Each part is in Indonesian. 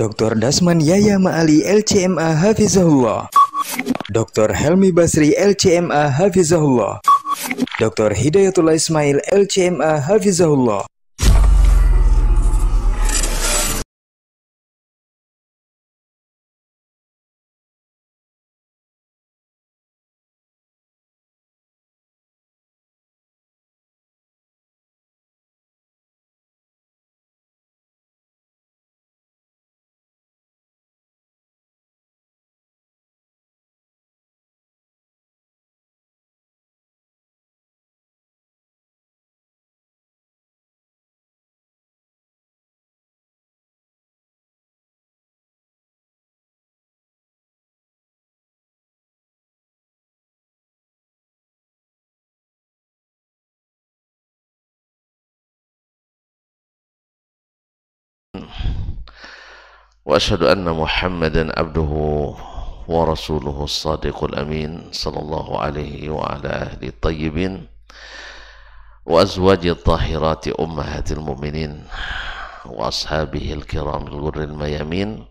Dr. Dasman Yaya Ma'ali LCMA Hafizahullah Dr. Helmi Basri LCMA Hafizahullah Dr. Hidayatullah Ismail LCMA Hafizahullah واشهد ان محمدا عبده ورسوله الصادق الامين صلى الله عليه وعلى اهل الطيبين وازواج الطاهرات امهات المؤمنين واصحابه الكرام الغر الميامين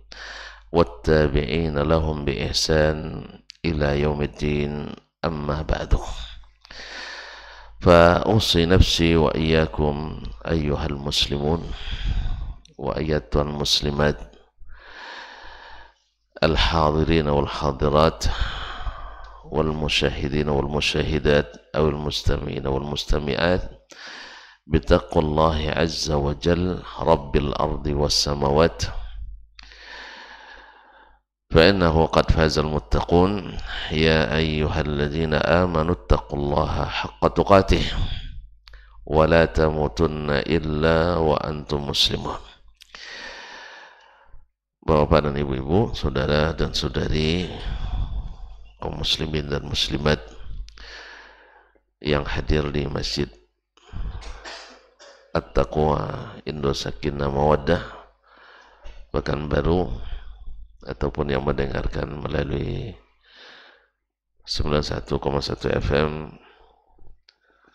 والتابعين لهم باحسان الى يوم الدين اما بعد فأوصي نفسي وإياكم أيها المسلمون وأيتها المسلمات الحاضرين والحاضرات والمشاهدين والمشاهدات أو المستمعين والمستمعات بتقوى الله عز وجل رب الأرض والسماوات فإنه قد فاز المتقون يا أيها الذين آمنوا اتقوا الله حق تقاته ولا تموتن إلا وأنتم مسلمون bapak dan ibu-ibu, saudara dan saudari kaum muslimin dan muslimat yang hadir di Masjid At-Taqwa Sakina Mawaddah bahkan baru ataupun yang mendengarkan melalui 91,1 FM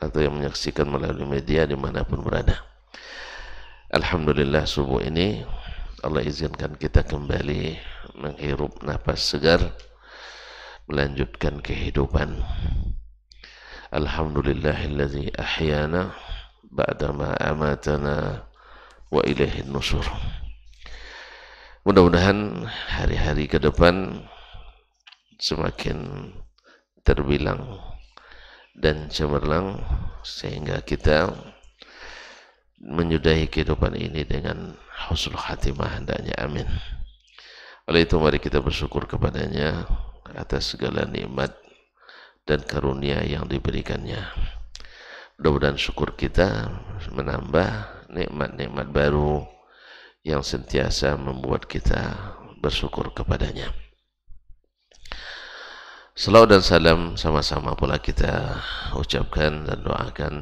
atau yang menyaksikan melalui media dimanapun berada. Alhamdulillah subuh ini Allah izinkan kita kembali menghirup nafas segar melanjutkan kehidupan Alhamdulillahillazi ahyana ba'dama amatana wa ilaihin nusur mudah-mudahan hari-hari ke depan semakin terbilang dan cemerlang sehingga kita menyudahi kehidupan ini dengan husnul khatimah hendaknya amin oleh itu mari kita bersyukur kepadanya atas segala nikmat dan karunia yang diberikannya mudah-mudahan syukur kita menambah nikmat-nikmat baru yang sentiasa membuat kita bersyukur kepadanya Selalu dan salam sama-sama pula kita ucapkan dan doakan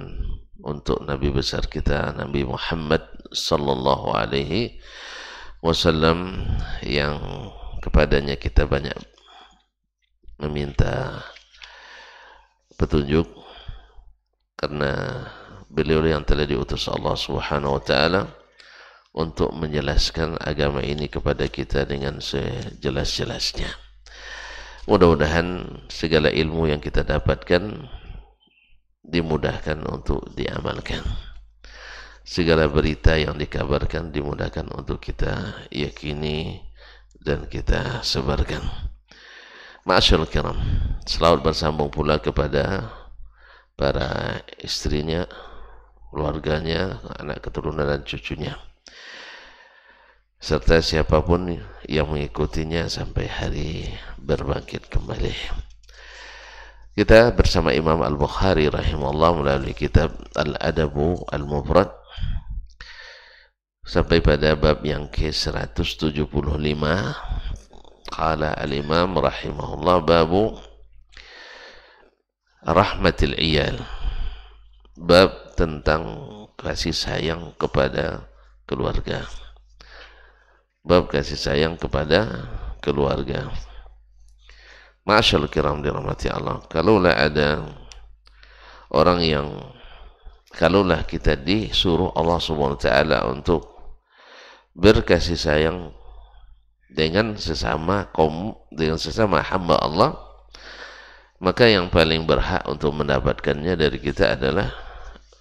untuk Nabi besar kita Nabi Muhammad sallallahu alaihi wasallam yang kepadanya kita banyak meminta petunjuk karena beliau yang telah diutus Allah Subhanahu wa taala untuk menjelaskan agama ini kepada kita dengan sejelas-jelasnya. Mudah-mudahan segala ilmu yang kita dapatkan dimudahkan untuk diamalkan. Segala berita yang dikabarkan dimudahkan untuk kita yakini dan kita sebarkan. Masyaallah kiram, selalu bersambung pula kepada para istrinya, keluarganya, anak keturunan dan cucunya. Serta siapapun yang mengikutinya sampai hari berbangkit kembali. Kita bersama Imam Al-Bukhari rahimahullah melalui kitab Al-Adabu Al-Mufrad sampai pada bab yang ke-175 qala al-imam rahimahullah babu rahmatil iyal bab tentang kasih sayang kepada keluarga bab kasih sayang kepada keluarga Masyal kiram dirahmati Allah. Kalaulah ada orang yang kalaulah kita disuruh Allah Subhanahu wa taala untuk berkasih sayang dengan sesama kaum dengan sesama hamba Allah maka yang paling berhak untuk mendapatkannya dari kita adalah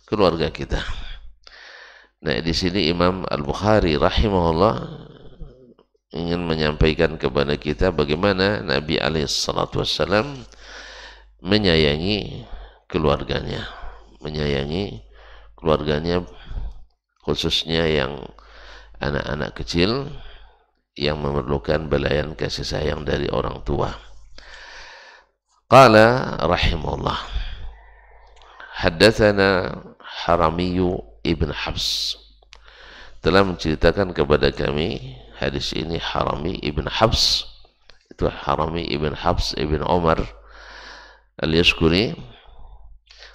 keluarga kita. Nah, di sini Imam Al-Bukhari rahimahullah ingin menyampaikan kepada kita bagaimana Nabi alaihissalatu menyayangi keluarganya menyayangi keluarganya khususnya yang anak-anak kecil yang memerlukan belayan kasih sayang dari orang tua. Qala rahimullah. Haddatsana Haramiyu ibn Habs telah menceritakan kepada kami hadis ini Harami ibn Habs itu Harami ibn Habs ibn Umar al yashkuri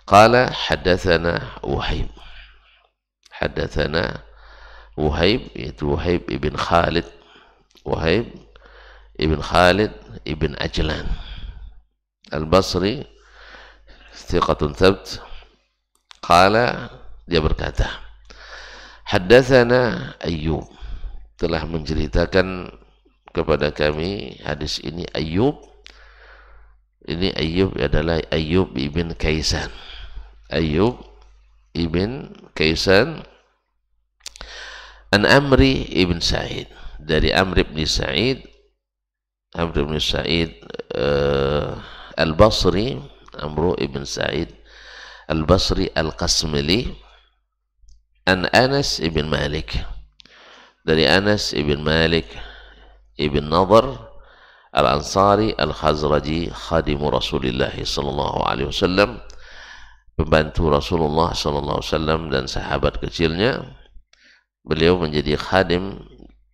qala hadathana Wahib hadathana Wahib yaitu Wahib ibn Khalid Wahib ibn Khalid ibn Ajlan al-Basri thiqatun thabt qala dia berkata haddatsana Ayyub telah menceritakan kepada kami hadis ini Ayub ini Ayub adalah Ayub ibn Kaisan Ayub ibn Kaisan An Amri ibn Sa'id dari Amri ibn Sa'id Amri ibn Sa'id uh, Al-Basri Amru ibn Sa'id Al-Basri Al-Qasmili An Anas ibn Malik dari Anas ibn Malik ibn Nadhr Al-Ansari Al-Khazraji khadimu Rasulullah sallallahu alaihi wasallam pembantu Rasulullah sallallahu alaihi wasallam dan sahabat kecilnya beliau menjadi khadim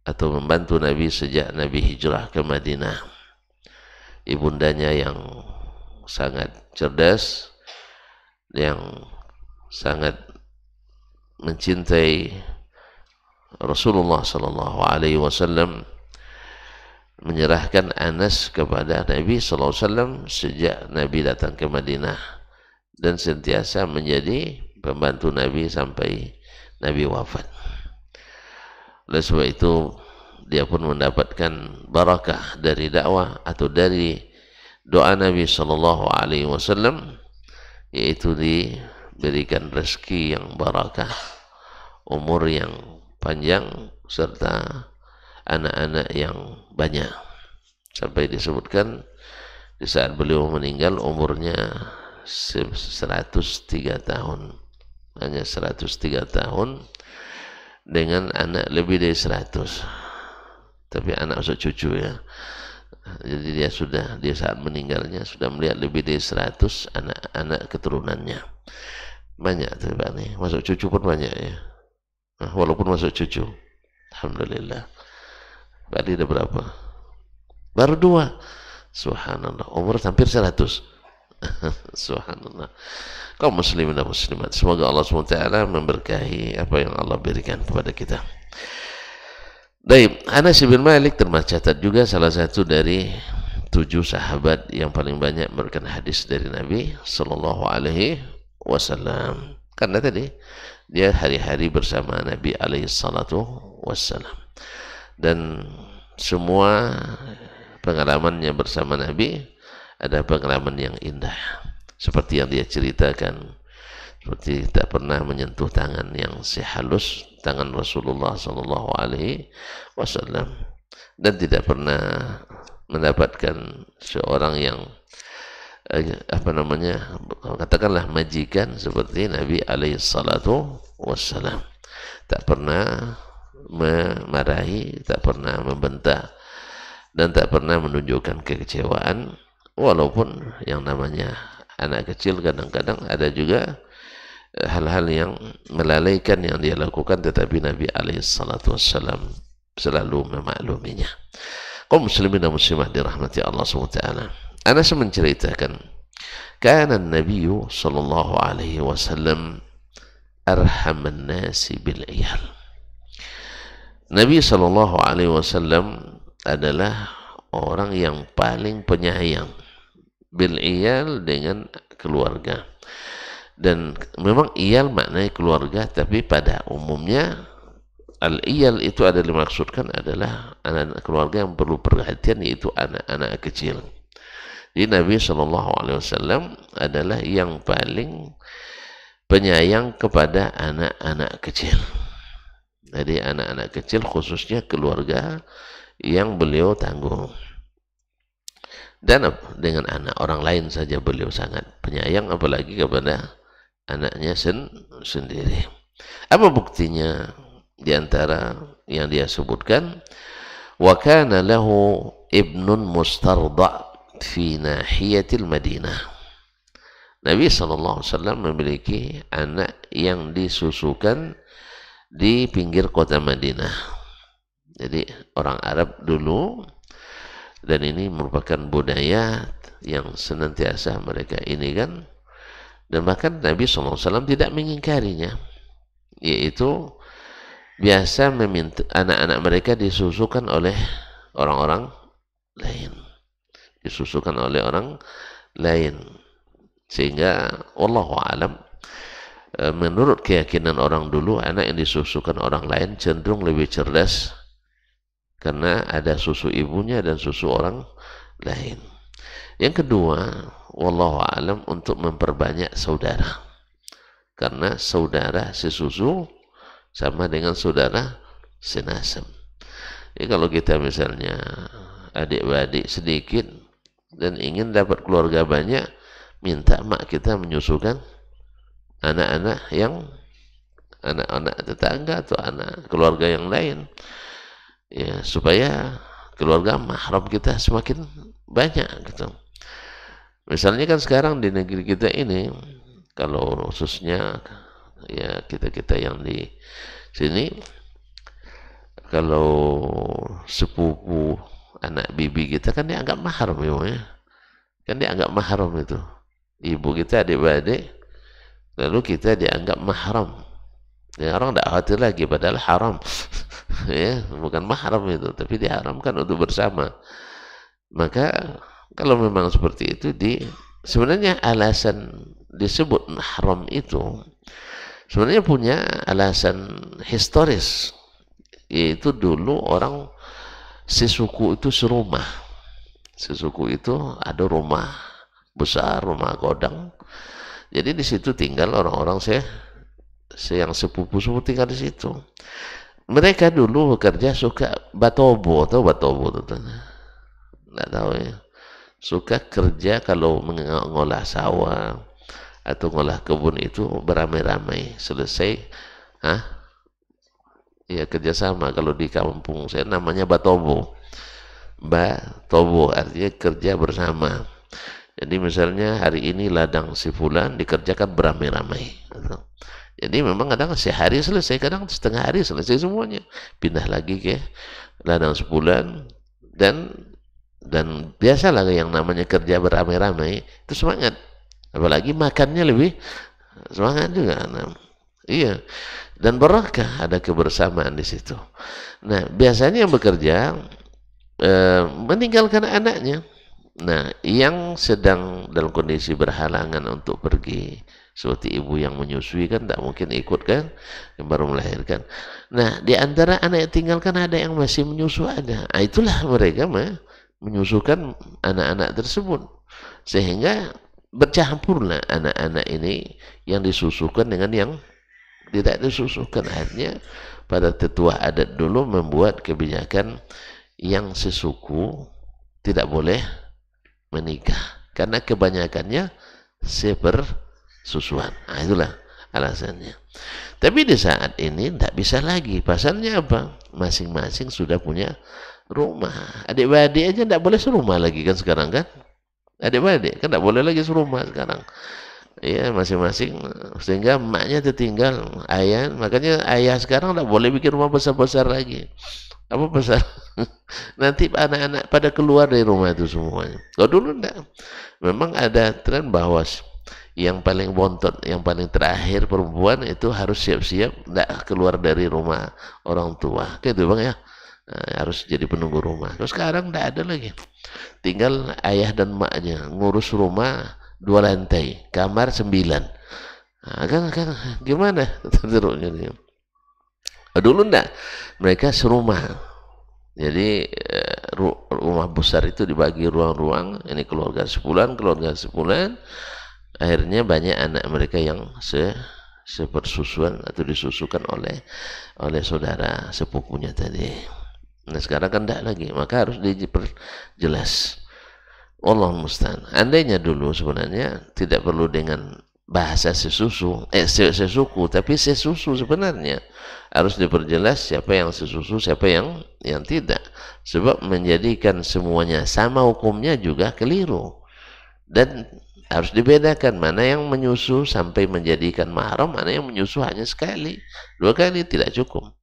atau membantu Nabi sejak Nabi hijrah ke Madinah ibundanya yang sangat cerdas yang sangat mencintai Rasulullah Sallallahu Alaihi Wasallam menyerahkan Anas kepada Nabi Sallallahu Alaihi Wasallam sejak Nabi datang ke Madinah dan sentiasa menjadi pembantu Nabi sampai Nabi wafat. Oleh sebab itu dia pun mendapatkan barakah dari dakwah atau dari doa Nabi Sallallahu Alaihi Wasallam yaitu diberikan rezeki yang barakah, umur yang panjang serta anak-anak yang banyak sampai disebutkan di saat beliau meninggal umurnya 103 tahun hanya 103 tahun dengan anak lebih dari 100 tapi anak usah cucu ya jadi dia sudah dia saat meninggalnya sudah melihat lebih dari 100 anak-anak keturunannya banyak tuh masuk cucu pun banyak ya Nah, walaupun masuk cucu. Alhamdulillah. Tadi ada berapa? Baru dua. Subhanallah. Umur hampir seratus. Subhanallah. Kau muslimin dan muslimat. Semoga Allah SWT memberkahi apa yang Allah berikan kepada kita. Baik, Anas bin Malik termacatat juga salah satu dari tujuh sahabat yang paling banyak memberikan hadis dari Nabi Shallallahu Alaihi Wasallam. Karena tadi dia hari-hari bersama Nabi alaihi salatu wassalam dan semua pengalamannya bersama Nabi ada pengalaman yang indah seperti yang dia ceritakan seperti tak pernah menyentuh tangan yang sehalus tangan Rasulullah Shallallahu alaihi wasallam dan tidak pernah mendapatkan seorang yang eh, apa namanya katakanlah majikan seperti Nabi alaihissalatu wassalam tak pernah memarahi tak pernah membentak dan tak pernah menunjukkan kekecewaan walaupun yang namanya anak kecil kadang-kadang ada juga eh, hal-hal yang melalaikan yang dia lakukan tetapi Nabi alaihissalatu wassalam selalu memakluminya kaum muslimin dan muslimah dirahmati Allah SWT Anas menceritakan, karena Nabi sallallahu alaihi wasallam arhaman nasi bil iyal." Nabi sallallahu alaihi wasallam adalah orang yang paling penyayang bil iyal dengan keluarga. Dan memang iyal maknanya keluarga tapi pada umumnya Al-iyal itu ada dimaksudkan adalah anak, anak keluarga yang perlu perhatian yaitu anak-anak kecil. Jadi Nabi Shallallahu Alaihi Wasallam adalah yang paling penyayang kepada anak-anak kecil. Jadi anak-anak kecil khususnya keluarga yang beliau tanggung. Dan dengan anak orang lain saja beliau sangat penyayang apalagi kepada anaknya sen sendiri. Apa buktinya di antara yang dia sebutkan? Wa kana lahu ibnun mustarda fi nahiyatil Madinah. Nabi SAW memiliki anak yang disusukan di pinggir kota Madinah. Jadi orang Arab dulu dan ini merupakan budaya yang senantiasa mereka ini kan dan bahkan Nabi SAW tidak mengingkarinya yaitu biasa meminta anak-anak mereka disusukan oleh orang-orang lain disusukan oleh orang lain sehingga Allah alam e, menurut keyakinan orang dulu anak yang disusukan orang lain cenderung lebih cerdas karena ada susu ibunya dan susu orang lain yang kedua wallahu alam untuk memperbanyak saudara karena saudara sesusu sama dengan saudara senasem Jadi kalau kita misalnya adik-adik sedikit dan ingin dapat keluarga banyak, minta mak kita menyusukan anak-anak yang anak-anak tetangga atau anak keluarga yang lain ya supaya keluarga mahram kita semakin banyak gitu misalnya kan sekarang di negeri kita ini kalau khususnya ya kita kita yang di sini kalau sepupu anak bibi kita kan dianggap mahram ya. Kan dianggap mahram itu. Ibu kita adik-beradik lalu kita dianggap mahram. Ya, orang tidak khawatir lagi padahal haram. ya, bukan mahram itu, tapi diharamkan untuk bersama. Maka kalau memang seperti itu di sebenarnya alasan disebut mahram itu sebenarnya punya alasan historis yaitu dulu orang sesuku itu serumah. Sesuku itu ada rumah besar, rumah godang. Jadi di situ tinggal orang-orang saya, saya yang sepupu-sepupu tinggal di situ. Mereka dulu bekerja suka batobo, tahu batobo tuh. Tidak tahu ya. Suka kerja kalau mengolah sawah atau ngolah kebun itu beramai-ramai. Selesai, ah ya kerjasama kalau di kampung saya namanya batobo batobo artinya kerja bersama jadi misalnya hari ini ladang si fulan dikerjakan beramai-ramai jadi memang kadang sehari selesai kadang setengah hari selesai semuanya pindah lagi ke ladang sebulan dan dan biasalah yang namanya kerja beramai-ramai itu semangat apalagi makannya lebih semangat juga nah, iya dan berkah ada kebersamaan di situ. Nah, biasanya yang bekerja e, meninggalkan anaknya. Nah, yang sedang dalam kondisi berhalangan untuk pergi, seperti ibu yang menyusui kan tak mungkin ikut kan, yang baru melahirkan. Nah, di antara anak yang tinggalkan ada yang masih menyusui ada. Nah, itulah mereka mah menyusukan anak-anak tersebut. Sehingga bercampurlah anak-anak ini yang disusukan dengan yang tidak disusuhkan akhirnya pada tetua adat dulu membuat kebijakan yang sesuku tidak boleh menikah karena kebanyakannya seper susuan nah, itulah alasannya tapi di saat ini tidak bisa lagi pasalnya apa masing-masing sudah punya rumah adik-adik aja tidak boleh serumah lagi kan sekarang kan adik-adik kan tidak boleh lagi serumah sekarang Iya masing-masing sehingga maknya tertinggal ayah makanya ayah sekarang tidak boleh bikin rumah besar-besar lagi apa besar nanti anak-anak pada keluar dari rumah itu semuanya kalau dulu enggak memang ada tren bahwa yang paling bontot yang paling terakhir perempuan itu harus siap-siap -siap, keluar dari rumah orang tua gitu bang ya nah, harus jadi penunggu rumah. Terus sekarang tidak ada lagi. Tinggal ayah dan maknya ngurus rumah, dua lantai, kamar sembilan. Nah, kan, kan, gimana? terusnya Dulu enggak, mereka serumah. Jadi eh, rumah besar itu dibagi ruang-ruang, ini keluarga sebulan, keluarga sebulan. Akhirnya banyak anak mereka yang se sepersusuan atau disusukan oleh oleh saudara sepupunya tadi. Nah sekarang kan tidak lagi, maka harus diperjelas. Allah mustahil. Andainya dulu sebenarnya tidak perlu dengan bahasa sesusu, eh sesuku, tapi sesusu sebenarnya harus diperjelas siapa yang sesusu, siapa yang yang tidak. Sebab menjadikan semuanya sama hukumnya juga keliru. Dan harus dibedakan mana yang menyusu sampai menjadikan mahram, mana yang menyusu hanya sekali, dua kali tidak cukup.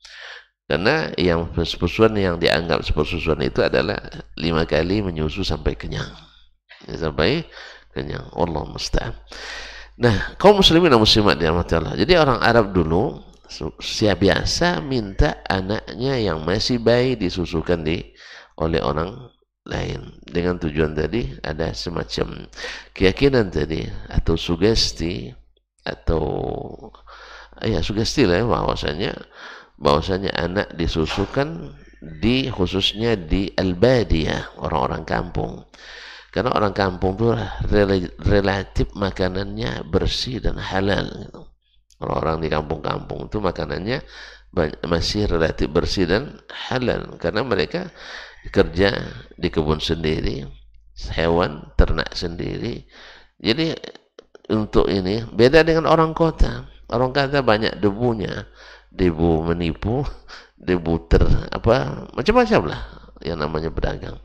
Karena yang persusuan yang dianggap persusuan itu adalah lima kali menyusu sampai kenyang sampai kenyang Allah musta'an nah kaum muslimin dan muslimat dirahmati Allah jadi orang Arab dulu siap biasa minta anaknya yang masih bayi disusukan di oleh orang lain dengan tujuan tadi ada semacam keyakinan tadi atau sugesti atau ya sugesti lah ya, bahwasanya bahwasanya anak disusukan di khususnya di albadiah orang-orang kampung karena orang kampung itu relatif makanannya bersih dan halal. Gitu. Orang-orang di kampung-kampung itu makanannya masih relatif bersih dan halal. Karena mereka kerja di kebun sendiri, hewan, ternak sendiri. Jadi untuk ini beda dengan orang kota. Orang kota banyak debunya, debu menipu, debu ter apa macam-macam lah yang namanya pedagang.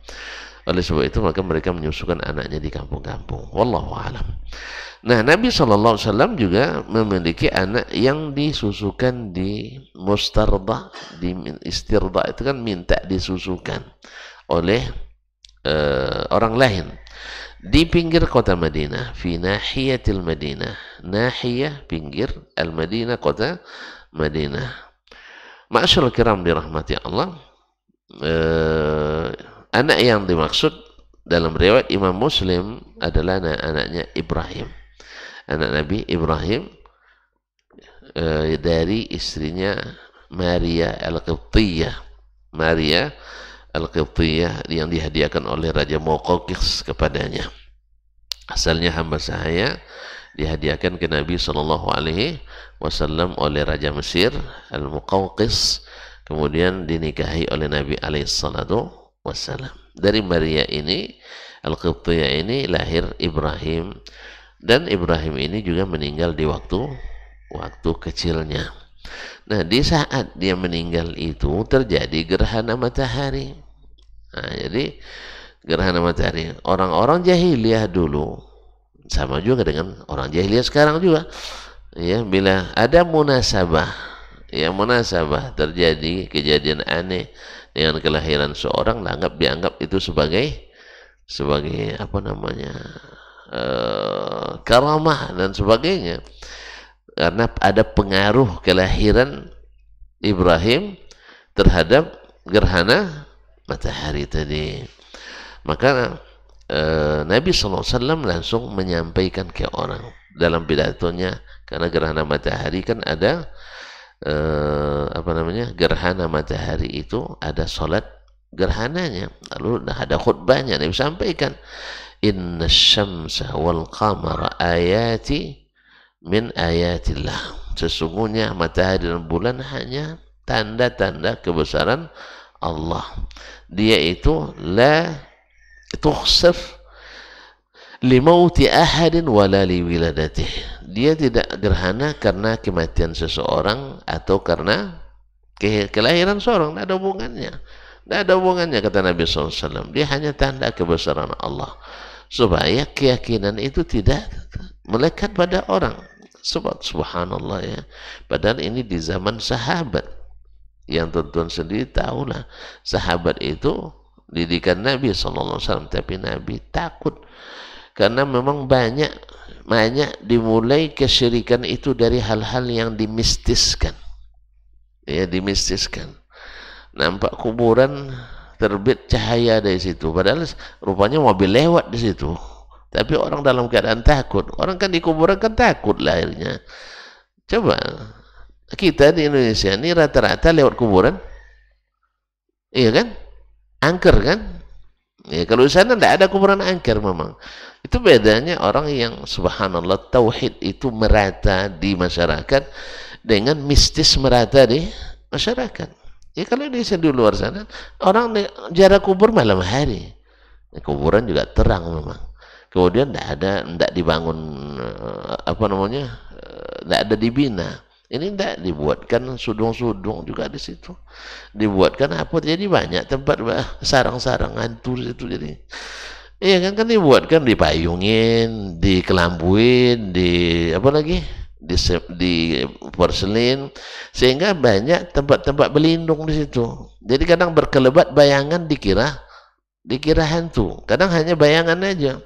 Oleh sebab itu maka mereka menyusukan anaknya di kampung-kampung. Wallahu alam. Nah, Nabi SAW juga memiliki anak yang disusukan di mustarda, di istirda itu kan minta disusukan oleh uh, orang lain. Di pinggir kota Madinah, fi nahiyatil Madinah. Nahiyah pinggir al-Madinah kota Madinah. Ma'asyar kiram dirahmati Allah. Uh, Anak yang dimaksud dalam riwayat Imam Muslim adalah anak anaknya Ibrahim. Anak Nabi Ibrahim eh, dari istrinya Maria Al-Qibtiyah. Maria Al-Qibtiyah yang dihadiahkan oleh Raja Mokokis kepadanya. Asalnya hamba sahaya dihadiahkan ke Nabi Shallallahu Alaihi Wasallam oleh Raja Mesir Al-Muqawqis kemudian dinikahi oleh Nabi Alaihissalatu wasallam. Dari Maria ini, Al-Qibtiyah ini lahir Ibrahim dan Ibrahim ini juga meninggal di waktu waktu kecilnya. Nah, di saat dia meninggal itu terjadi gerhana matahari. Nah, jadi gerhana matahari orang-orang jahiliyah dulu sama juga dengan orang jahiliyah sekarang juga. Ya, bila ada munasabah, ya munasabah terjadi kejadian aneh dengan kelahiran seorang dianggap dianggap itu sebagai sebagai apa namanya uh, karamah dan sebagainya karena ada pengaruh kelahiran Ibrahim terhadap gerhana matahari tadi maka uh, Nabi SAW langsung menyampaikan ke orang dalam pidatonya karena gerhana matahari kan ada eh, apa namanya gerhana matahari itu ada sholat gerhananya lalu ada khutbahnya Nabi sampaikan inna syamsa wal qamara ayati min ayatillah sesungguhnya matahari dan bulan hanya tanda-tanda kebesaran Allah dia itu la tuhsaf limauti ahadin wala liwiladatih dia tidak gerhana karena kematian seseorang atau karena ke kelahiran seorang tidak ada hubungannya tidak ada hubungannya kata Nabi SAW dia hanya tanda kebesaran Allah supaya keyakinan itu tidak melekat pada orang sebab subhanallah ya padahal ini di zaman sahabat yang tuan-tuan sendiri tahulah sahabat itu didikan Nabi SAW tapi Nabi takut karena memang banyak banyak dimulai kesyirikan itu dari hal-hal yang dimistiskan ya dimistiskan nampak kuburan terbit cahaya dari situ padahal rupanya mobil lewat di situ tapi orang dalam keadaan takut orang kan di kuburan kan takut lahirnya coba kita di Indonesia ini rata-rata lewat kuburan iya kan angker kan ya kalau di sana tidak ada kuburan angker memang itu bedanya orang yang subhanallah tauhid itu merata di masyarakat dengan mistis merata di masyarakat. Ya kalau di di luar sana orang jarak kubur malam hari. Ya, kuburan juga terang memang. Kemudian tidak ada tidak dibangun eh, apa namanya? tidak eh, ada dibina. Ini tidak dibuatkan sudung-sudung juga di situ. Dibuatkan apa? Jadi banyak tempat sarang-sarang hantu itu jadi Iya kan kan dibuat kan dipayungin, dikelambuin, di apa lagi? di di porselin sehingga banyak tempat-tempat berlindung di situ. Jadi kadang berkelebat bayangan dikira dikira hantu. Kadang hanya bayangan aja.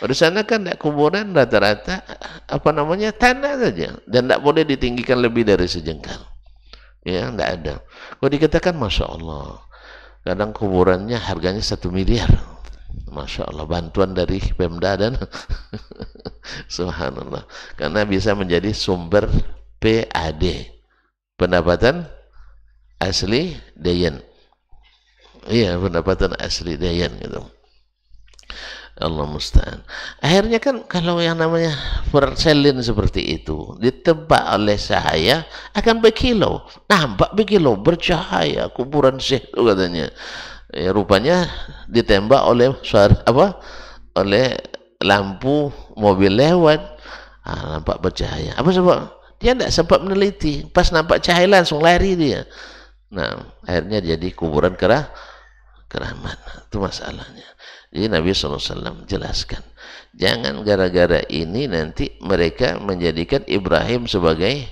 Di sana kan kuburan rata-rata apa namanya tanah saja dan tidak boleh ditinggikan lebih dari sejengkal. Ya, tidak ada. Kalau dikatakan masya Allah, kadang kuburannya harganya satu miliar Masya Allah bantuan dari Pemda dan Subhanallah karena bisa menjadi sumber PAD pendapatan asli Dayan iya pendapatan asli Dayan gitu Allah musta'an akhirnya kan kalau yang namanya perselin seperti itu ditebak oleh cahaya akan berkilau nampak berkilau bercahaya kuburan syekh itu katanya ya, rupanya ditembak oleh suara apa oleh lampu mobil lewat ah, nampak bercahaya apa sebab dia tidak sempat meneliti pas nampak cahaya langsung lari dia nah akhirnya jadi kuburan kerah keramat itu masalahnya jadi Nabi SAW jelaskan jangan gara-gara ini nanti mereka menjadikan Ibrahim sebagai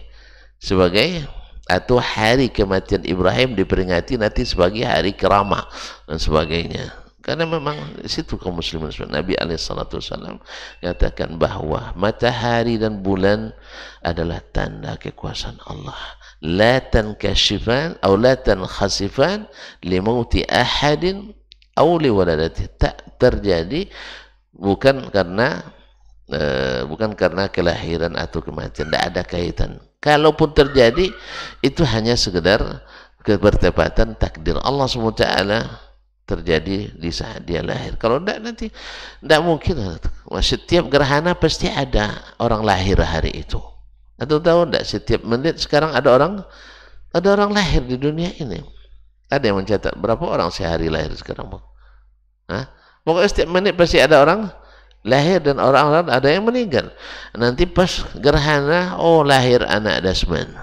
sebagai atau hari kematian Ibrahim diperingati nanti sebagai hari keramah dan sebagainya karena memang situ kaum muslimin Nabi Alaihissalam katakan bahwa matahari dan bulan adalah tanda kekuasaan Allah la tankashifan atau la tankhasifan limauti ahadin atau liwaladati tak terjadi bukan karena eh, bukan karena kelahiran atau kematian tidak ada kaitan Kalaupun terjadi, itu hanya sekedar kebertepatan takdir Allah SWT terjadi di saat dia lahir. Kalau tidak nanti tidak mungkin. Setiap gerhana pasti ada orang lahir hari itu. Atau tahu tidak setiap menit sekarang ada orang ada orang lahir di dunia ini. Ada yang mencatat berapa orang sehari lahir sekarang, Bang? Hah? Pokoknya setiap menit pasti ada orang lahir dan orang-orang ada yang meninggal nanti pas gerhana oh lahir anak Dasman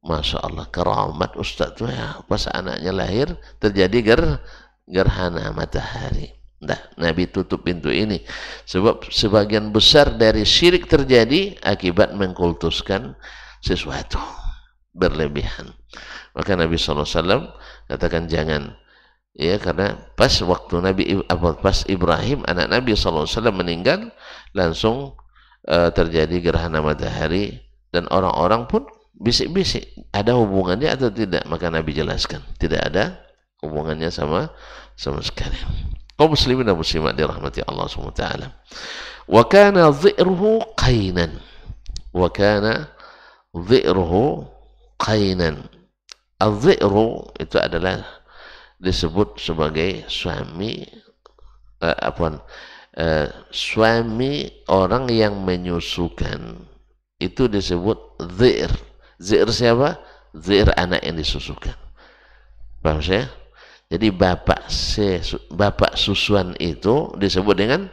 Masya Allah keramat Ustaz tuh ya pas anaknya lahir terjadi ger gerhana matahari Nah, Nabi tutup pintu ini sebab sebagian besar dari syirik terjadi akibat mengkultuskan sesuatu berlebihan. Maka Nabi SAW katakan jangan ya karena pas waktu Nabi pas Ibrahim anak Nabi SAW meninggal langsung uh, terjadi gerhana matahari dan orang-orang pun bisik-bisik ada hubungannya atau tidak maka Nabi jelaskan tidak ada hubungannya sama sama sekali kaum muslimin dan muslimat dirahmati Allah SWT wa kana dhi'ruhu qainan wa kana dhi'ruhu qainan al itu adalah disebut sebagai suami eh, apa eh, suami orang yang menyusukan itu disebut zir zir siapa zir anak yang disusukan paham saya jadi bapak se, bapak susuan itu disebut dengan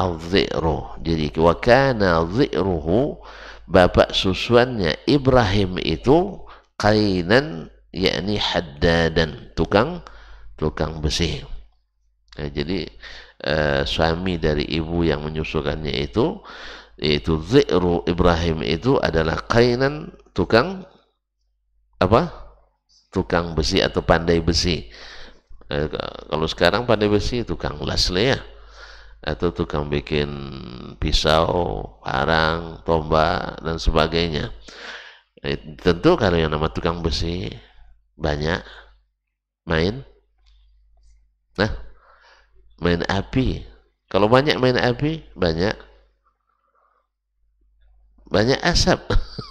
al-ziru jadi wakana ziruhu bapak susuannya Ibrahim itu kainan yakni haddadan tukang tukang besi. Ya, jadi eh, suami dari ibu yang menyusukannya itu yaitu Zikru Ibrahim itu adalah kainan tukang apa? tukang besi atau pandai besi. Eh, kalau sekarang pandai besi tukang lasle ya atau tukang bikin pisau, parang, tombak dan sebagainya. Eh, tentu kalau yang nama tukang besi banyak main Nah, main api. Kalau banyak main api, banyak banyak asap.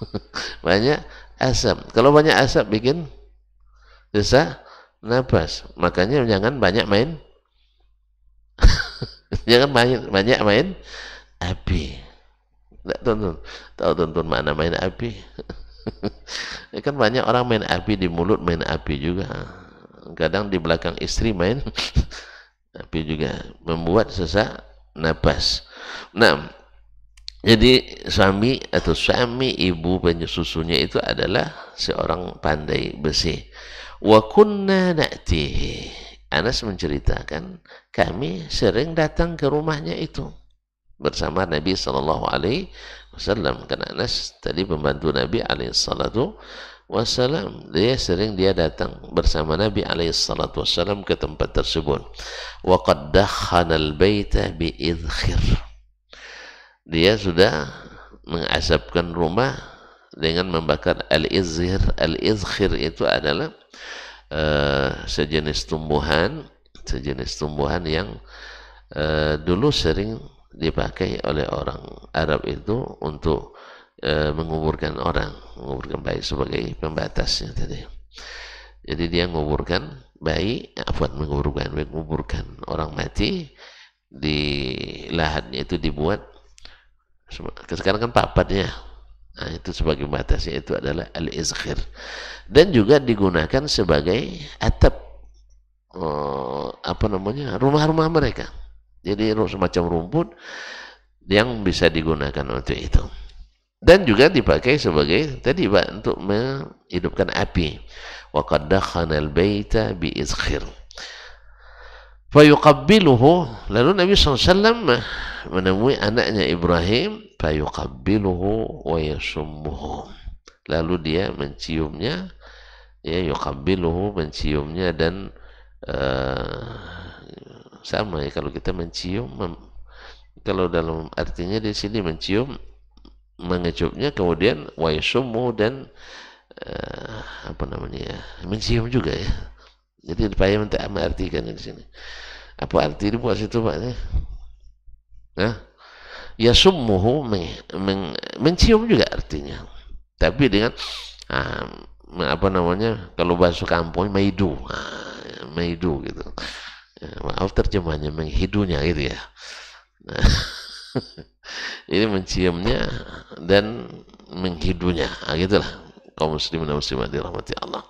banyak asap. Kalau banyak asap bikin sesak nafas. Makanya jangan banyak main jangan banyak banyak main api. Tidak tonton, tahu tonton mana main api? kan banyak orang main api di mulut, main api juga kadang di belakang istri main tapi juga membuat sesak nafas nah jadi suami atau suami ibu penyusunya itu adalah seorang pandai besi wa kunna na'tihi Anas menceritakan kami sering datang ke rumahnya itu bersama Nabi Shallallahu Alaihi Wasallam karena Anas tadi membantu Nabi Alaihi Salatu wasallam dia sering dia datang bersama Nabi alaihissalatu Wasallam ke tempat tersebut waqad dakhanal baita bi idkhir dia sudah mengasapkan rumah dengan membakar al-izhir al-izhir itu adalah uh, sejenis tumbuhan sejenis tumbuhan yang uh, dulu sering dipakai oleh orang Arab itu untuk e, menguburkan orang, menguburkan bayi sebagai pembatasnya tadi. Jadi dia menguburkan bayi, eh, buat menguburkan, menguburkan orang mati di lahannya itu dibuat sekarang kan papatnya Nah, itu sebagai batasnya itu adalah al-izkhir dan juga digunakan sebagai atap oh, apa namanya rumah-rumah mereka. Jadi semacam rumput yang bisa digunakan untuk itu dan juga dipakai sebagai tadi Pak untuk menghidupkan api wa qad dakhana baita bi izkhir fayuqabbiluhu lalu Nabi SAW menemui anaknya Ibrahim fayuqabbiluhu wa yasumuhu lalu dia menciumnya ya yuqabbiluhu menciumnya dan uh, sama ya kalau kita mencium mem, kalau dalam artinya di sini mencium mengecupnya kemudian waisumu dan uh, apa namanya ya, mencium juga ya jadi payah arti mengartikan di sini apa arti ini buat situ pak ya nah ya sumuhu meng, meng, mencium juga artinya tapi dengan uh, apa namanya kalau bahasa kampung maidu uh, ah, maidu gitu ya, maaf terjemahnya menghidunya gitu ya nah ini menciumnya dan menghidunya nah, gitulah kaum muslimin dan muslimat dirahmati Allah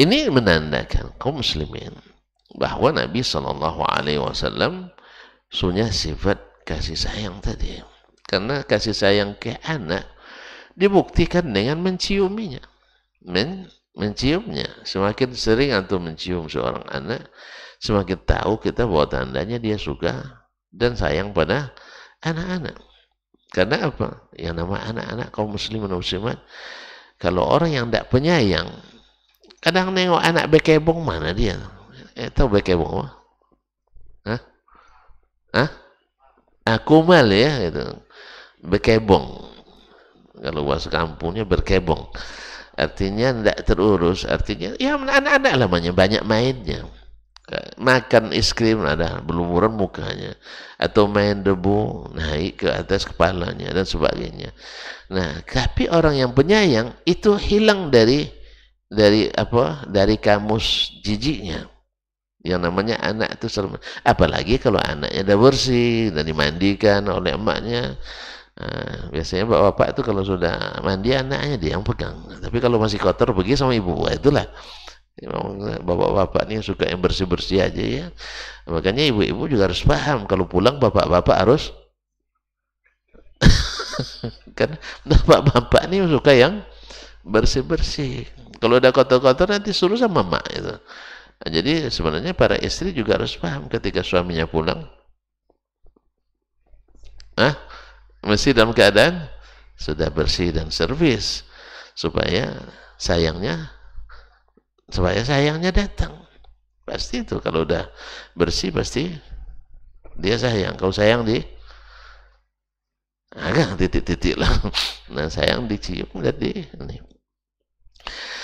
ini menandakan kaum muslimin bahwa Nabi Shallallahu Alaihi Wasallam punya sifat kasih sayang tadi karena kasih sayang ke anak dibuktikan dengan menciuminya Men, menciumnya semakin sering atau mencium seorang anak semakin tahu kita bahwa tandanya dia suka dan sayang pada Anak-anak. Karena apa? Yang nama anak-anak kaum muslimin dan muslimat. Kalau orang yang tidak penyayang, kadang nengok anak bekebong mana dia? Eh, tahu bekebong apa? Hah? Hah? Aku mal ya itu Bekebong. Kalau bahasa kampungnya berkebong. Artinya tidak terurus, artinya ya anak-anak lamanya banyak mainnya makan es krim ada berlumuran mukanya atau main debu naik ke atas kepalanya dan sebagainya. Nah, tapi orang yang penyayang itu hilang dari dari apa? dari kamus jijiknya. Yang namanya anak itu selalu apalagi kalau anaknya dah bersih dan dimandikan oleh emaknya. Nah, biasanya bapak-bapak itu kalau sudah mandi anaknya dia yang pegang. Tapi kalau masih kotor pergi sama ibu, itulah Ya, bapak-bapak ini suka yang bersih-bersih aja ya. Makanya ibu-ibu juga harus paham kalau pulang bapak-bapak harus kan bapak-bapak ini suka yang bersih-bersih. Kalau ada kotor-kotor nanti suruh sama mak itu. Nah, jadi sebenarnya para istri juga harus paham ketika suaminya pulang. Ah, mesti dalam keadaan sudah bersih dan servis supaya sayangnya supaya sayangnya datang pasti itu kalau udah bersih pasti dia sayang kau sayang di agak titik-titik lah nah sayang dicium jadi ini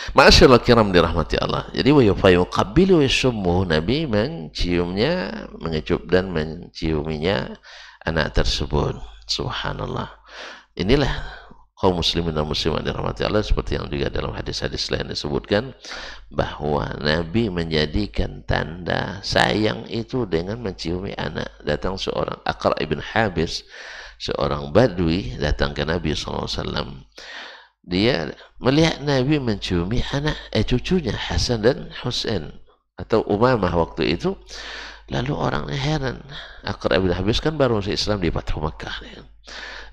Masyaallah kiram rahmati Allah. Jadi wa yuqabbilu wa yashmuhu Nabi menciumnya, mengecup dan menciuminya anak tersebut. Subhanallah. Inilah kaum muslimin dan muslimat dirahmati Allah seperti yang juga dalam hadis-hadis lain disebutkan bahwa Nabi menjadikan tanda sayang itu dengan menciumi anak datang seorang Akar ibn Habis seorang badui datang ke Nabi SAW dia melihat Nabi menciumi anak eh cucunya Hasan dan Husain atau Umamah waktu itu lalu orangnya heran Akar ibn Habis kan baru masuk Islam di Fathu Makkah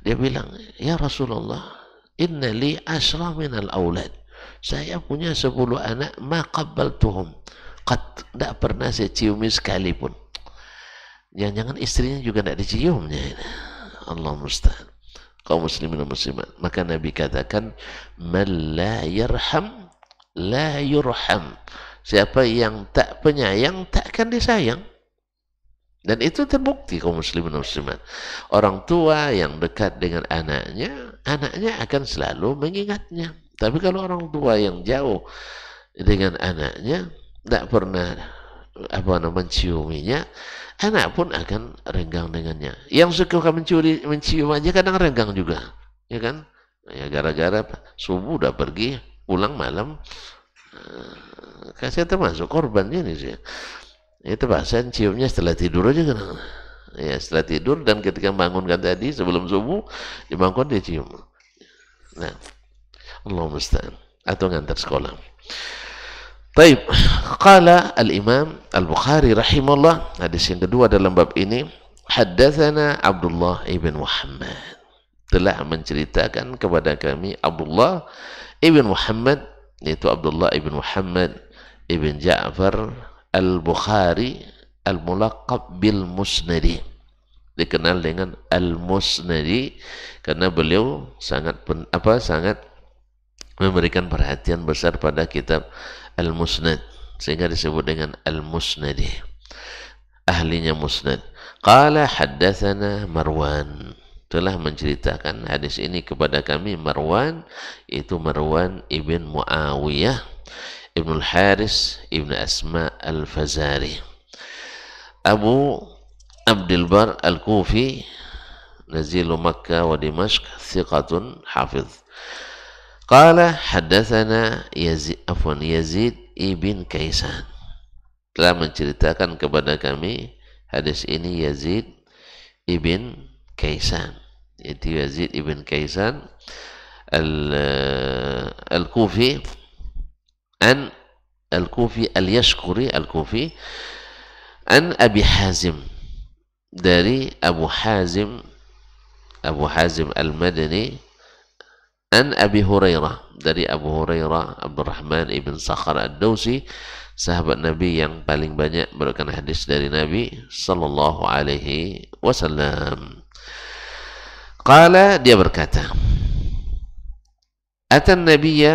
dia bilang ya Rasulullah inna li asra minal aulad saya punya 10 anak ma qabbaltuhum kat tidak pernah saya ciumi sekalipun jangan-jangan istrinya juga tidak diciumnya Allah mustahil kaum muslimin dan muslimat maka Nabi katakan man la yarham la yurham siapa yang tak penyayang takkan disayang dan itu terbukti kaum muslimin muslimat. Orang tua yang dekat dengan anaknya, anaknya akan selalu mengingatnya. Tapi kalau orang tua yang jauh dengan anaknya, tidak pernah apa namanya menciuminya, anak pun akan renggang dengannya. Yang suka mencuri, mencium aja kadang renggang juga, ya kan? Ya gara-gara subuh udah pergi, pulang malam, eh, kasih termasuk korbannya nih sih itu pasien ciumnya setelah tidur aja kan ya setelah tidur dan ketika bangunkan tadi sebelum subuh dibangun dia cium nah Allah musta'an atau ngantar sekolah Taib qala al-Imam Al-Bukhari rahimahullah hadis yang kedua dalam bab ini haddathana Abdullah ibn Muhammad telah menceritakan kepada kami Abdullah ibn Muhammad yaitu Abdullah ibn Muhammad ibn Ja'far Al-Bukhari al-mulaqab bil Musnadi dikenal dengan al-Musnadi karena beliau sangat pen, apa sangat memberikan perhatian besar pada kitab al-Musnad sehingga disebut dengan al-Musnadi ahlinya Musnad qala haddathana Marwan telah menceritakan hadis ini kepada kami Marwan itu Marwan ibn Muawiyah ابن الحارس ابن أسماء الفزاري أبو عبد البر الكوفي نزيل مكة ودمشق ثقة حافظ قال حدثنا يزيد عفوا يزيد ابن كيسان telah menceritakan kepada kami hadis ini Yazid ibn Kaisan yaitu Yazid ibn Kaisan al-Kufi أن الكوفي اليشكري الكوفي أن أبي حازم داري أبو حازم أبو حازم المدني أن أبي هريرة داري أبو هريرة عبد الرحمن بن صخر الدوسي صحابة النبي yang paling banyak berikan hadis dari Nabi صلى الله عليه وسلم قال dia berkata أتى النبي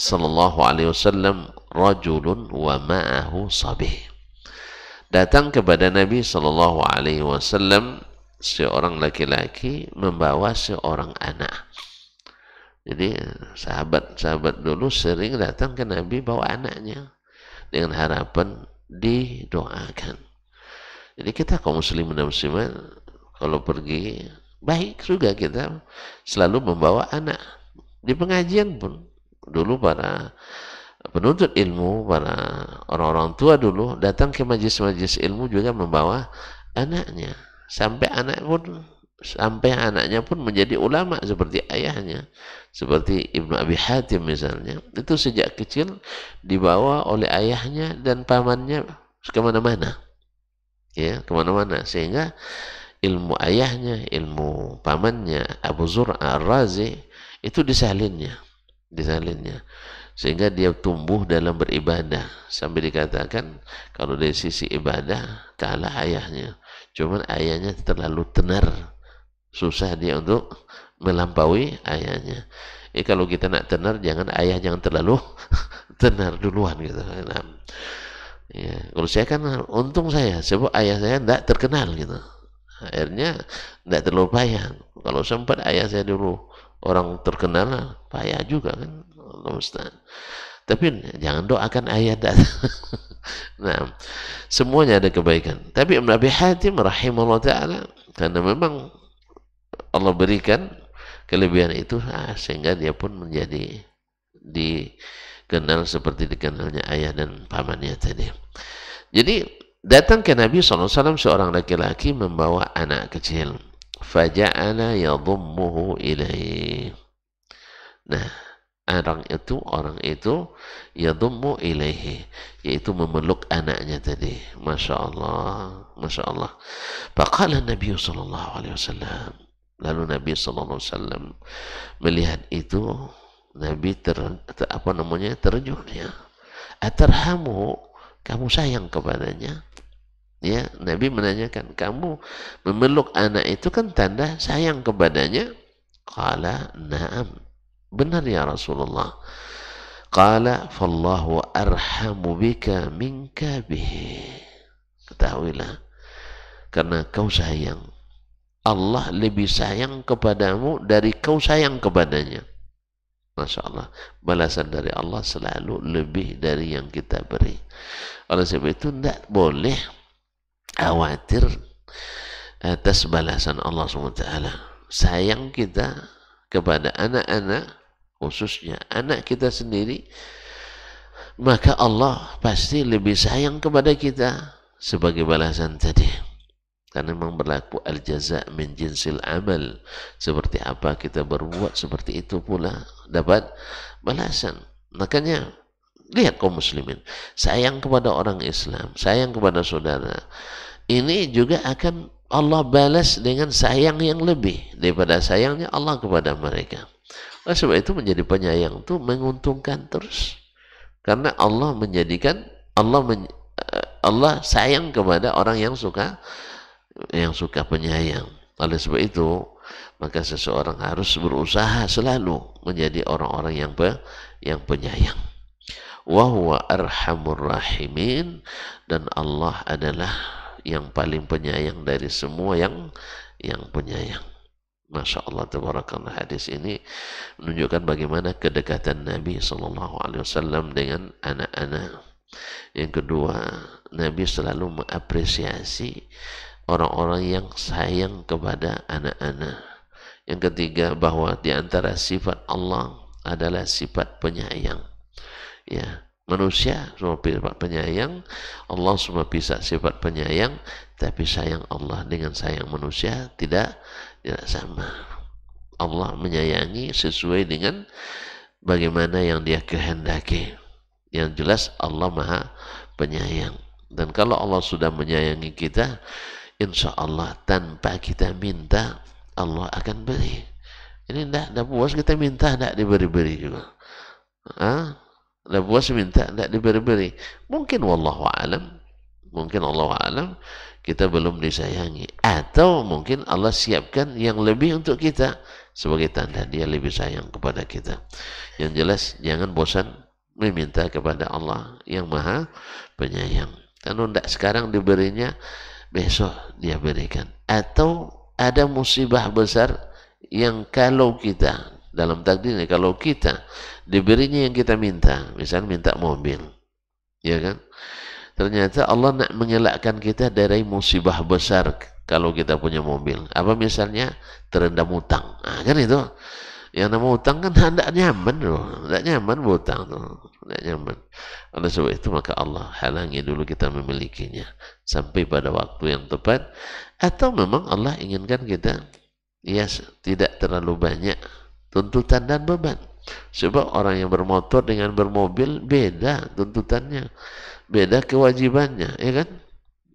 sallallahu alaihi wasallam rajulun wa ma'ahu sabih. Datang kepada Nabi sallallahu alaihi wasallam seorang laki-laki membawa seorang anak. Jadi sahabat-sahabat dulu sering datang ke Nabi bawa anaknya dengan harapan didoakan. Jadi kita kaum muslimin dan muslimat kalau pergi baik juga kita selalu membawa anak di pengajian pun dulu para penuntut ilmu, para orang-orang tua dulu datang ke majelis-majelis ilmu juga membawa anaknya. Sampai anak pun sampai anaknya pun menjadi ulama seperti ayahnya seperti Ibnu Abi Hatim misalnya itu sejak kecil dibawa oleh ayahnya dan pamannya kemana-mana ya kemana-mana sehingga ilmu ayahnya ilmu pamannya Abu Zur'a Ar-Razi itu disalinnya disalinnya sehingga dia tumbuh dalam beribadah sambil dikatakan kalau dari sisi ibadah kalah ayahnya cuman ayahnya terlalu tenar susah dia untuk melampaui ayahnya eh kalau kita nak tenar jangan ayah jangan terlalu tenar duluan gitu nah, ya kalau saya kan untung saya sebab ayah saya tidak terkenal gitu akhirnya tidak terlalu payah kalau sempat ayah saya dulu orang terkenal payah juga kan tapi jangan doakan ayah datang nah semuanya ada kebaikan tapi Ibn Abi Hatim rahimahullah ta'ala karena memang Allah berikan kelebihan itu ah, sehingga dia pun menjadi dikenal seperti dikenalnya ayah dan pamannya tadi jadi datang ke Nabi SAW seorang laki-laki membawa anak kecil faja'ala yadhummuhu ilaih nah orang itu orang itu yadhummu ilahi yaitu memeluk anaknya tadi Masya Allah Masya Allah faqala Nabi sallallahu alaihi wasallam lalu Nabi sallallahu alaihi wasallam melihat itu Nabi ter, ter apa namanya terjun ya atarhamu kamu sayang kepadanya Ya, Nabi menanyakan, kamu memeluk anak itu kan tanda sayang kepadanya. Qala na'am. Benar ya Rasulullah. Qala fallahu arhamu bika minka bihi. Ketahuilah. Karena kau sayang. Allah lebih sayang kepadamu dari kau sayang kepadanya. Masya Allah. Balasan dari Allah selalu lebih dari yang kita beri. Oleh sebab itu, tidak boleh khawatir eh, atas balasan Allah SWT. Sayang kita kepada anak-anak, khususnya anak kita sendiri, maka Allah pasti lebih sayang kepada kita sebagai balasan tadi. Karena memang berlaku al-jaza' min jinsil amal. Seperti apa kita berbuat, seperti itu pula dapat balasan. Makanya Lihat kaum muslimin, sayang kepada orang Islam, sayang kepada saudara. Ini juga akan Allah balas dengan sayang yang lebih daripada sayangnya Allah kepada mereka. Oleh sebab itu menjadi penyayang itu menguntungkan terus. Karena Allah menjadikan Allah men, eh, Allah sayang kepada orang yang suka yang suka penyayang. Oleh sebab itu, maka seseorang harus berusaha selalu menjadi orang-orang yang pe, yang penyayang. Wahuwa arhamur rahimin. Dan Allah adalah yang paling penyayang dari semua yang yang penyayang. Masya Allah tabarakallah hadis ini menunjukkan bagaimana kedekatan Nabi Shallallahu Alaihi Wasallam dengan anak-anak. Yang kedua, Nabi selalu mengapresiasi orang-orang yang sayang kepada anak-anak. Yang ketiga, bahwa di antara sifat Allah adalah sifat penyayang ya manusia semua sifat penyayang Allah semua bisa sifat penyayang tapi sayang Allah dengan sayang manusia tidak tidak sama Allah menyayangi sesuai dengan bagaimana yang dia kehendaki yang jelas Allah maha penyayang dan kalau Allah sudah menyayangi kita insya Allah tanpa kita minta Allah akan beri ini tidak, puas kita minta tidak diberi-beri juga ah Dan puas minta tak diberi-beri. Mungkin Allah alam. Mungkin Allah alam kita belum disayangi atau mungkin Allah siapkan yang lebih untuk kita sebagai tanda dia lebih sayang kepada kita. Yang jelas jangan bosan meminta kepada Allah yang Maha Penyayang. Kalau tidak sekarang diberinya, besok dia berikan. Atau ada musibah besar yang kalau kita dalam takdirnya kalau kita diberinya yang kita minta misal minta mobil ya kan ternyata Allah nak menyelakkan kita dari musibah besar kalau kita punya mobil apa misalnya terendam utang nah, kan itu yang nama utang kan tidak nyaman loh, tidak nyaman utang tuh, tidak nyaman. Oleh sebab itu maka Allah halangi dulu kita memilikinya sampai pada waktu yang tepat atau memang Allah inginkan kita ya yes, tidak terlalu banyak tuntutan dan beban. Sebab orang yang bermotor dengan bermobil beda tuntutannya, beda kewajibannya, ya kan?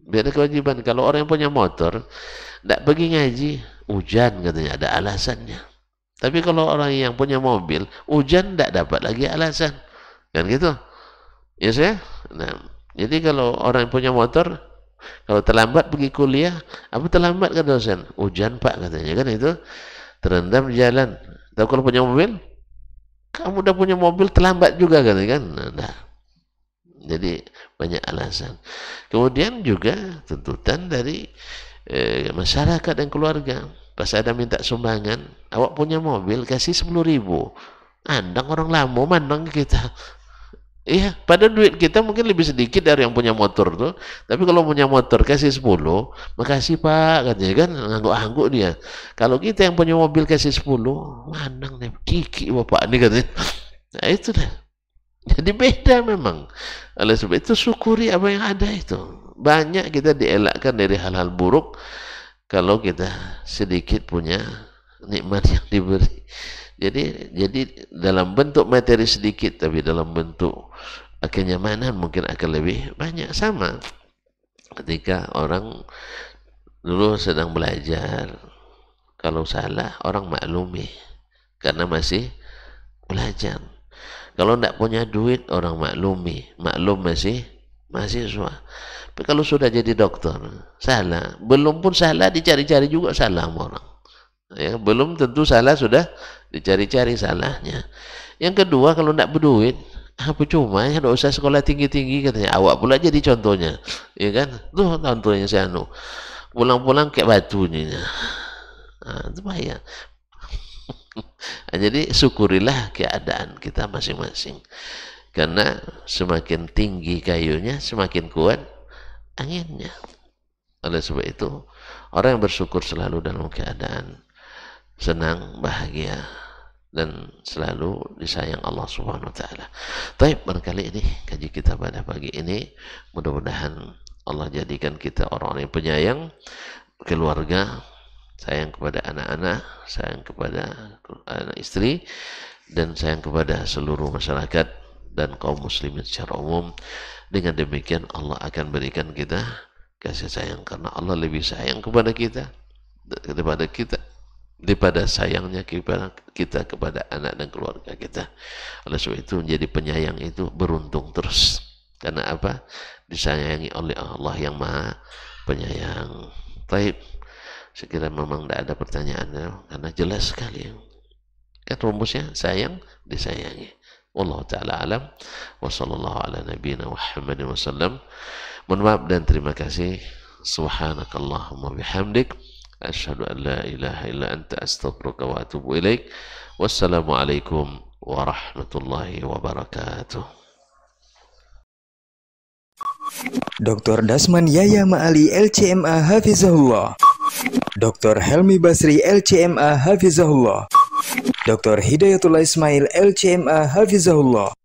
Beda kewajiban. Kalau orang yang punya motor, tidak pergi ngaji, hujan katanya, ada alasannya. Tapi kalau orang yang punya mobil, hujan tidak dapat lagi alasan. Kan gitu? Ya yes, saya? Nah, jadi kalau orang yang punya motor, kalau terlambat pergi kuliah, apa terlambat kan dosen? Hujan pak katanya kan itu terendam jalan tapi kalau punya mobil, kamu udah punya mobil terlambat juga kan? kan? Nah, jadi banyak alasan. Kemudian juga tuntutan dari eh, masyarakat dan keluarga. Pas ada minta sumbangan, awak punya mobil kasih sepuluh ribu. Andang orang lama mandang kita. Iya, pada duit kita mungkin lebih sedikit dari yang punya motor tuh. Tapi kalau punya motor kasih 10, makasih Pak, katanya kan ngangguk-angguk dia. Kalau kita yang punya mobil kasih 10, manang nih kiki Bapak ini katanya. Nah, itu dah. Jadi beda memang. Oleh sebab itu syukuri apa yang ada itu. Banyak kita dielakkan dari hal-hal buruk kalau kita sedikit punya nikmat yang diberi. Jadi jadi dalam bentuk materi sedikit tapi dalam bentuk eh, kenyamanan mungkin akan lebih banyak sama. Ketika orang dulu sedang belajar kalau salah orang maklumi karena masih belajar. Kalau tidak punya duit orang maklumi, maklum masih mahasiswa. Tapi kalau sudah jadi dokter, salah. Belum pun salah dicari-cari juga salah sama orang ya, belum tentu salah sudah dicari-cari salahnya yang kedua kalau tidak berduit apa ah, cuma ya tidak usah sekolah tinggi-tinggi katanya awak pula jadi contohnya ya kan tuh contohnya si Anu pulang-pulang kayak batunya, nah, itu bahaya nah, jadi syukurilah keadaan kita masing-masing karena semakin tinggi kayunya semakin kuat anginnya oleh sebab itu orang yang bersyukur selalu dalam keadaan senang, bahagia dan selalu disayang Allah Subhanahu wa taala. Baik, barangkali ini kaji kita pada pagi ini. Mudah-mudahan Allah jadikan kita orang-orang yang penyayang keluarga, sayang kepada anak-anak, sayang kepada anak istri dan sayang kepada seluruh masyarakat dan kaum muslimin secara umum. Dengan demikian Allah akan berikan kita kasih sayang karena Allah lebih sayang kepada kita daripada kita daripada sayangnya kita kepada anak dan keluarga kita. Oleh sebab itu menjadi penyayang itu beruntung terus. Karena apa? Disayangi oleh Allah yang Maha Penyayang. Taib. Sekira memang tidak ada pertanyaan ya. karena jelas sekali. Kan rumusnya sayang disayangi. والله taala alam wassallallahu ala على نبينا wasallam وسلم mohon maaf dan terima kasih subhanakallahumma bihamdik أشهد أن لا إله إلا أنت أستغفرك وأتوب إليك والسلام عليكم ورحمة الله وبركاته Dr. Dasman Yaya Ma'ali LCMA Hafizahullah Dr. Helmi Basri LCMA Hafizahullah Dr. Hidayatullah Ismail LCMA Hafizahullah